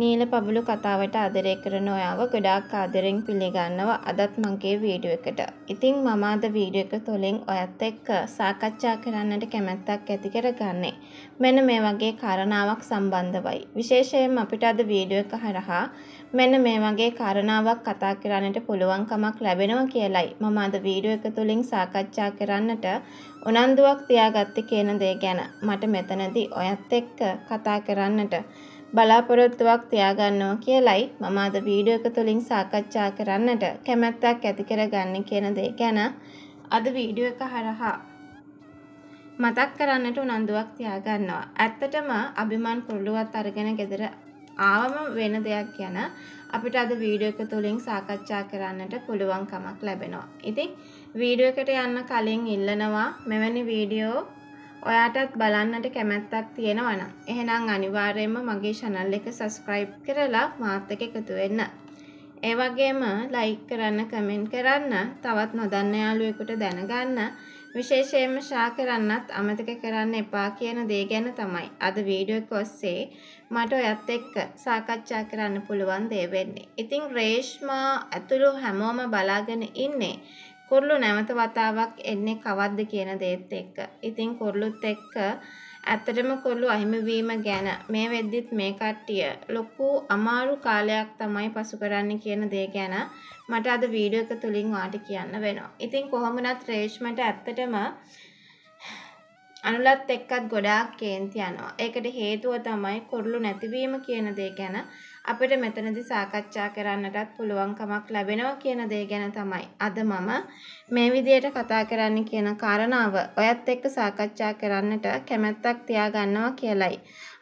නීල පබුලු කතාවට ආදරය කරන ඔයාව ගොඩාක් ආදරෙන් පිළිගන්නවා අදත් මගේ වීඩියෝ එකට. ඉතින් මම අද වීඩියෝ එක තුළින් ඔයත් එක්ක සාකච්ඡා කරන්නට කැමැත්තක් ඇති කරගන්නේ. මෙන්න මේ වගේ කාරණාවක් සම්බන්ධවයි. විශේෂයෙන් අපිට අද වීඩියෝ එක හරහා මෙන්න මේ වගේ කාරණාවක් කතා කරන්නට පුළුවන්කමක් ලැබෙනවා කියලයි මම අද වීඩියෝ එක තුළින් සාකච්ඡා කරන්නට උනන්දුවක් තියාගත්තේ කියන දේ ගැන මට මෙතනදී ඔයත් එක්ක කතා කරන්නට බලාපොරොත්තුවක් තියාගන්නවා කියලයි මම අද වීඩියෝ එක තුලින් සාකච්ඡා කරන්නට කැමැත්තක් ඇති කරගන්නේ කියන දේ ගැන අද වීඩියෝ එක හරහා මතක් කරන්නට උනන්දුවක් තියාගන්නවා. ඇත්තටම අභිමාන් කුරුළුවත් අරගෙන ගෙදර ආවම වෙන දෙයක් ගැන අපිට අද වීඩියෝ එක තුලින් සාකච්ඡා කරන්නට පුළුවන්කමක් ලැබෙනවා. ඉතින් වීඩියෝ එකට යන්න කලින් ඉල්ලනවා මෙවැනි වීඩියෝ ඔයාටත් බලන්නට කැමැත්තක් තියෙනවා නම් එහෙනම් අනිවාර්යයෙන්ම මගේ channel එක subscribe කරලා මාත් එක්ක එකතු වෙන්න. ඒ වගේම like කරන්න, comment කරන්න, තවත් නොදන්න යාළුවෙකුට දැනගන්න, විශේෂයෙන්ම ෂා කරන්නත් අමතක කරන්න එපා කියන දේ ගැන තමයි අද වීඩියෝ එක ඔස්සේ මට ඔයත් එක්ක සාකච්ඡා කරන්න පුළුවන් දේ වෙන්නේ. ඉතින් රේෂ්මා ඇතුළු හැමෝම බලාගෙන ඉන්නේ කුරුළු නැවත වතාවක් එන්නේ කවද්ද කියන දේත් එක්ක. ඉතින් කුරුළුත් එක්ක ඇත්තටම කුරුළු අහිමි වීම ගැන මේ වෙද්දිත් මේ කට්ටිය ලොකු අමාරු කාලයක් තමයි පසු කරන්නේ කියන දේ ගැන මට අද වීඩියෝ එක තුලින් වාට කියන්න වෙනවා. ඉතින් කොහොම වුණත් රේෂ්මට ඇත්තටම අනුලත් එක්කත් ගොඩාක් කේන්ති යනවා. ඒකට හේතුව තමයි කුරුළු නැතිවීම කියන දේ ගැන අපිට මෙතනදි සාකච්ඡා කරන්නටත් පුළුවන්කමක් ලැබෙනවා කියන දේ ගැන තමයි අද මම මේ විදියට කතා කරන්න කියන කාරණාව ඔයත් එක්ක සාකච්ඡා කරන්නට කැමැත්තක් තියාගන්නවා කියලයි.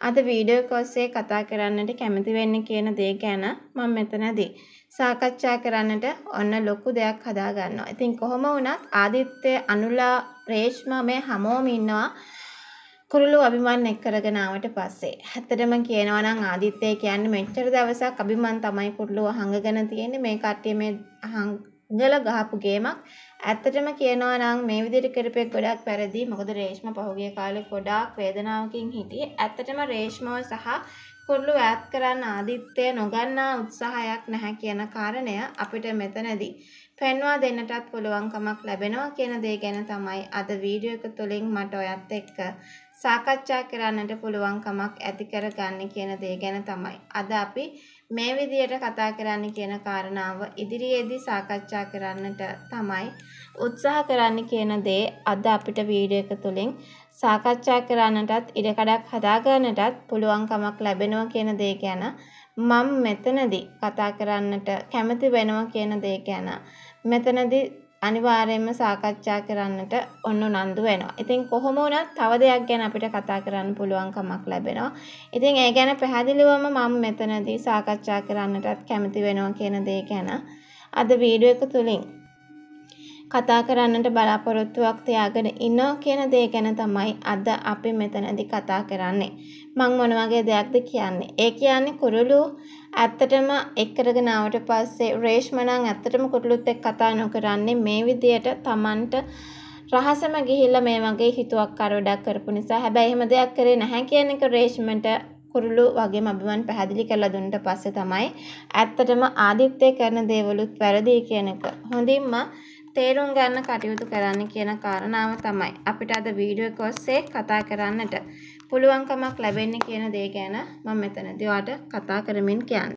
අද වීඩියෝ කෝස්සේ කතා කරන්නට කැමති වෙන්න කියන දේ ගැන මම මෙතනදී සාකච්ඡා කරන්නට ඔන්න ලොකු දෙයක් හදාගන්නවා. ඉතින් කොහොම වුණත් ආදිත්‍ය අනුලා රේෂ්මා මේ හැමෝම ඉන්නවා කුරුළු අභිමන් එක් කරගෙන ආවට පස්සේ හැතරම කියනවා නම් ආදිත්‍ය කියන්නේ මෙච්චර දවසක් අභිමන් තමයි කුරුළුව හංගගෙන තියෙන්නේ මේ කට්ටිය මේ හංගල ගහපු ගේමක් ඇත්තටම කියනවා නම් මේ විදිහට කරපේ ගොඩක් වැරදි මොකද රේෂ්ම පහුගිය කාලේ ගොඩාක් වේදනාවකින් හිටියේ ඇත්තටම රේෂ්මව සහ කුරුළු ඈත් කරන්න ආදිත්‍ය නොගන්නා උත්සාහයක් නැහැ කියන කාරණය අපිට මෙතනදී පෙන්වා දෙන්නටත් පුළුවන්කමක් ලැබෙනවා කියන දේ ගැන තමයි අද වීඩියෝ එක තුලින් මට ඔයත් එක්ක සාකච්ඡා කරන්නට පුළුවන්කමක් ඇති කරගන්නේ කියන දේ ගැන තමයි අද අපි මේ විදියට කතා කරන්න කියන කාරණාව ඉදිරියේදී සාකච්ඡා කරන්නට තමයි උත්සාහ කරන්න කියන දේ අද අපිට වීඩියෝ එක තුලින් සාකච්ඡා කරන්නටත් ඉඩකඩක් හදාගන්නටත් පුළුවන්කමක් ලැබෙනවා කියන දේ ගැන මම මෙතනදී කතා කරන්නට කැමති වෙනවා කියන දේ ගැන මෙතනදී අනිවාර්යයෙන්ම සාකච්ඡා කරන්නට ඔන්න උනන්දු වෙනවා. ඉතින් කොහොම වුණත් තව දෙයක් ගැන අපිට කතා කරන්න පුළුවන්කමක් ලැබෙනවා. ඉතින් ඒ ගැන පැහැදිලිවම මම මෙතනදී සාකච්ඡා කරන්නටත් කැමති වෙනවා කියන දේ ගැන අද වීඩියෝ එක තුලින් කතා කරන්නට බලාපොරොත්තුවක් තියාගෙන ඉන්නවා කියන දේ ගැන තමයි අද අපි මෙතනදී කතා කරන්නේ. මං මොන වගේ දෙයක්ද කියන්නේ? ඒ කියන්නේ කුරුළු ඇත්තටම එක් කරගෙන ආවට පස්සේ රේෂ්ම නම් ඇත්තටම කුරුළුත් එක්ක කතා නොකරන්නේ මේ විදියට Tamanට රහසම ගිහිල්ලා මේ වගේ හිතුවක්කාර වැඩක් කරපු නිසා. හැබැයි එහෙම දෙයක් කරේ නැහැ කියන එක රේෂ්මට කුරුළු වගේම අභිමන් පැහැදිලි කරලා දුන්නට පස්සේ තමයි ඇත්තටම ආදිත්‍ය කරන දේවලුත් වැරදි කියන එක. හොඳින්ම තේරුම් ගන්න කටයුතු කරන්න කියන කාරණාව තමයි අපිට අද වීඩියෝ එක ඔස්සේ කතා කරන්නට පුළුවන්කමක් ලැබෙන්නේ කියන දේ ගැන මම මෙතනදී ඔයාලට කතා කරමින් කියන්නේ.